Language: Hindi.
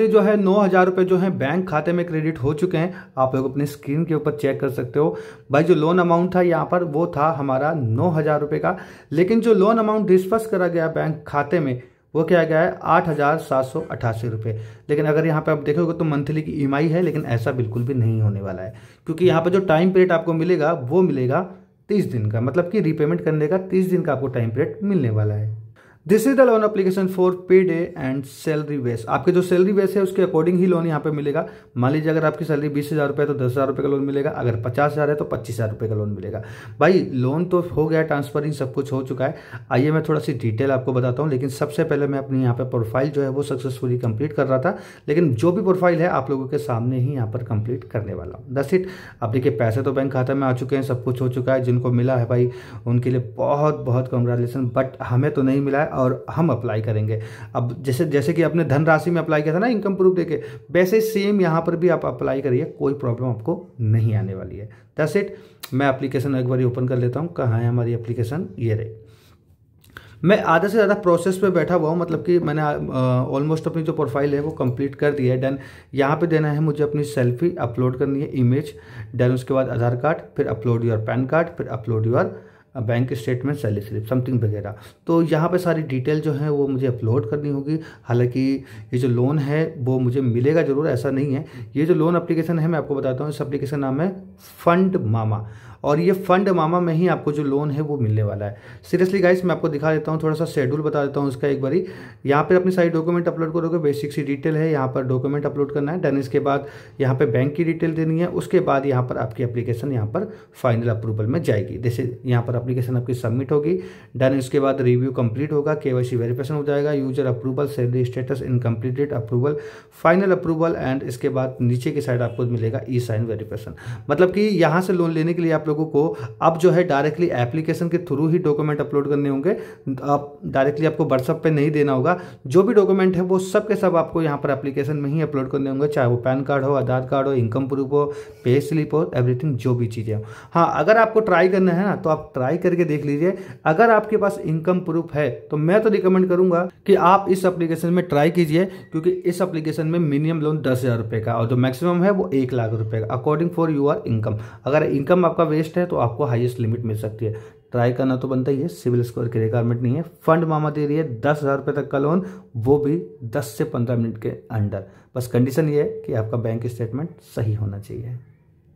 जो है नौ हज़ार रुपए जो है बैंक खाते में क्रेडिट हो चुके हैं आप लोग अपने स्क्रीन के ऊपर चेक कर सकते हो भाई जो लोन अमाउंट था यहाँ पर वो था हमारा नौ हज़ार रुपए का लेकिन जो लोन अमाउंट डिस्पर्स करा गया बैंक खाते में वो क्या गया है आठ हज़ार सात सौ अठासी रुपए लेकिन अगर यहाँ पे आप देखोगे तो मंथली की ई e है लेकिन ऐसा बिल्कुल भी नहीं होने वाला है क्योंकि यहाँ पर जो टाइम पीरियड आपको मिलेगा वो मिलेगा तीस दिन का मतलब की रिपेमेंट करने का तीस दिन का आपको टाइम पीरियड मिलने वाला है this is the loan application for payday and salary base आपके जो सैलरी बेस है उसके अकॉर्डिंग ही लोन यहाँ पे मिलेगा मान लीजिए अगर आपकी सैलरी बीस हज़ार रुपये तो दस हज़ार रुपये का लोन मिलेगा अगर पचास हज़ार है तो पच्चीस हज़ार रुपये का लोन मिलेगा भाई लोन तो हो गया ट्रांसफरिंग सब कुछ हो चुका है आइए मैं थोड़ा सी डिटेल आपको बताता हूँ लेकिन सबसे पहले मैं अपनी यहाँ पर प्रोफाइल जो है वो सक्सेसफुली कंप्लीट कर रहा था लेकिन जो भी प्रोफाइल है आप लोगों के सामने ही यहाँ पर कंप्लीट करने वाला हूँ दस इट अब देखिए पैसे तो बैंक खाते में आ चुके हैं सब कुछ हो चुका है जिनको मिला है भाई उनके लिए बहुत बहुत कंग्रेचुलेसन बट हमें तो नहीं मिला है और हम अप्लाई करेंगे अब जैसे जैसे कि आपने धनराशि में अप्लाई किया था ना इनकम प्रूफ देके वैसे सेम यहाँ पर भी आप अप्लाई करिए कोई प्रॉब्लम आपको नहीं आने वाली है दस इट मैं अप्लीकेशन एक बार ओपन कर लेता हूँ कहाँ है हमारी अप्लीकेशन ये रही मैं आधा से ज़्यादा प्रोसेस पे बैठा हुआ हूँ मतलब कि मैंने ऑलमोस्ट अपनी जो प्रोफाइल है वो कंप्लीट कर दी है डन यहाँ पे देना है मुझे अपनी सेल्फी अपलोड करनी है इमेज डन उसके बाद आधार कार्ड फिर अपलोड योर पैन कार्ड फिर upload your bank statement salary slip something वगैरह तो यहाँ पे सारी डिटेल जो है वो मुझे अपलोड करनी होगी हालांकि ये जो लोन है वो मुझे मिलेगा ज़रूर ऐसा नहीं है ये जो लोन अप्लीकेशन है मैं आपको बताता हूँ इस अप्लीकेशन नाम है फंड मामा और ये फंड मामा में ही आपको जो लोन है वो मिलने वाला है सीरियसली गाइस मैं आपको दिखा देता हूँ थोड़ा सा शेड्यूल बता देता हूँ उसका एक बारी यहाँ पर अपनी सारी डॉक्यूमेंट अपलोड करोगे बेसिक सी डिटेल है यहाँ पर डॉक्यूमेंट अपलोड करना है देन इसके बाद यहाँ पर बैंक की डिटेल देनी है उसके बाद यहाँ पर आपकी अप्लीकेशन यहाँ पर फाइनल अप्रूवल में जाएगी जैसे यहाँ पर अप्लीकेशन आपकी सबमिट होगी डन इसके बाद रिव्यू कंप्लीट होगा के वाई वेरिफिकेशन हो जाएगा user approval salary status incompleted approval final approval and इसके बाद नीचे की साइड आपको मिलेगा ई साइन वेरिफिकेशन मतलब कि यहाँ से लोन लेने के लिए आप लोग लोगों को अब जो है डायरेक्टली एप्लीकेशन के थ्रू ही डॉक्यूमेंट अपलोड करने होंगे आप डायरेक्टली आपको व्हाट्सअप पे नहीं देना होगा जो भी डॉक्यूमेंट है वो सब के सब आपको यहाँ पर एप्लीकेशन में ही अपलोड करने होंगे चाहे वो पैन कार्ड हो आधार कार्ड हो इनकम प्रूफ हो पे स्लिप हो एवरीथिंग जो भी चीज़ें हो हाँ अगर आपको ट्राई करना है ना तो आप ट्राई करके देख लीजिए अगर आपके पास इनकम प्रूफ है तो मैं तो रिकमेंड करूंगा कि आप इस एप्लीकेशन में ट्राई कीजिए क्योंकि इस एप्लीकेशन में मिनिमम लोन दस हज़ार रुपये का और जो मैक्सिमम है वो एक लाख रुपये का अकॉर्डिंग फॉर यूर इनकम अगर इनकम आपका वे हाईएस्ट है तो आपको हाईएस्ट लिमिट मिल सकती है ट्राई करना तो बनता ही है सिविल स्कोर की रिक्वायरमेंट नहीं है फंड मामा दे रही है दस हज़ार रुपये तक का लोन वो भी दस से पंद्रह मिनट के अंडर बस कंडीशन ये है कि आपका बैंक स्टेटमेंट सही होना चाहिए